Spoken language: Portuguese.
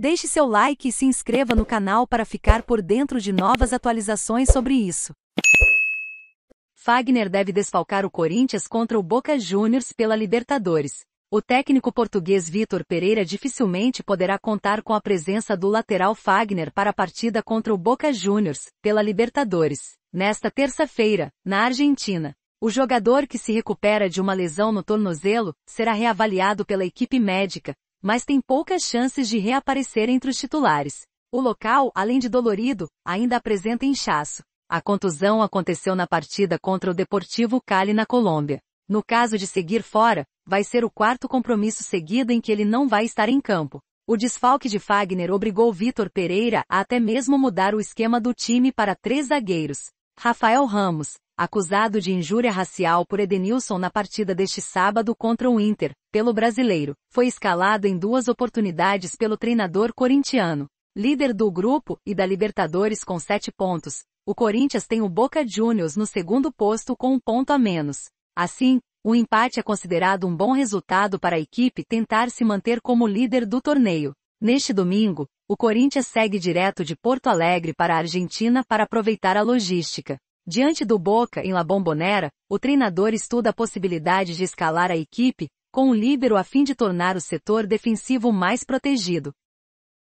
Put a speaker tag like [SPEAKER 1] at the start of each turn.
[SPEAKER 1] Deixe seu like e se inscreva no canal para ficar por dentro de novas atualizações sobre isso. Fagner deve desfalcar o Corinthians contra o Boca Juniors pela Libertadores. O técnico português Vitor Pereira dificilmente poderá contar com a presença do lateral Fagner para a partida contra o Boca Juniors, pela Libertadores, nesta terça-feira, na Argentina. O jogador que se recupera de uma lesão no tornozelo será reavaliado pela equipe médica, mas tem poucas chances de reaparecer entre os titulares. O local, além de dolorido, ainda apresenta inchaço. A contusão aconteceu na partida contra o Deportivo Cali na Colômbia. No caso de seguir fora, vai ser o quarto compromisso seguido em que ele não vai estar em campo. O desfalque de Fagner obrigou Vitor Pereira a até mesmo mudar o esquema do time para três zagueiros. Rafael Ramos, acusado de injúria racial por Edenilson na partida deste sábado contra o Inter, pelo brasileiro, foi escalado em duas oportunidades pelo treinador corintiano. Líder do grupo e da Libertadores com sete pontos, o Corinthians tem o Boca Juniors no segundo posto com um ponto a menos. Assim, o empate é considerado um bom resultado para a equipe tentar se manter como líder do torneio. Neste domingo, o Corinthians segue direto de Porto Alegre para a Argentina para aproveitar a logística. Diante do Boca em La Bombonera, o treinador estuda a possibilidade de escalar a equipe, com o líbero a fim de tornar o setor defensivo mais protegido,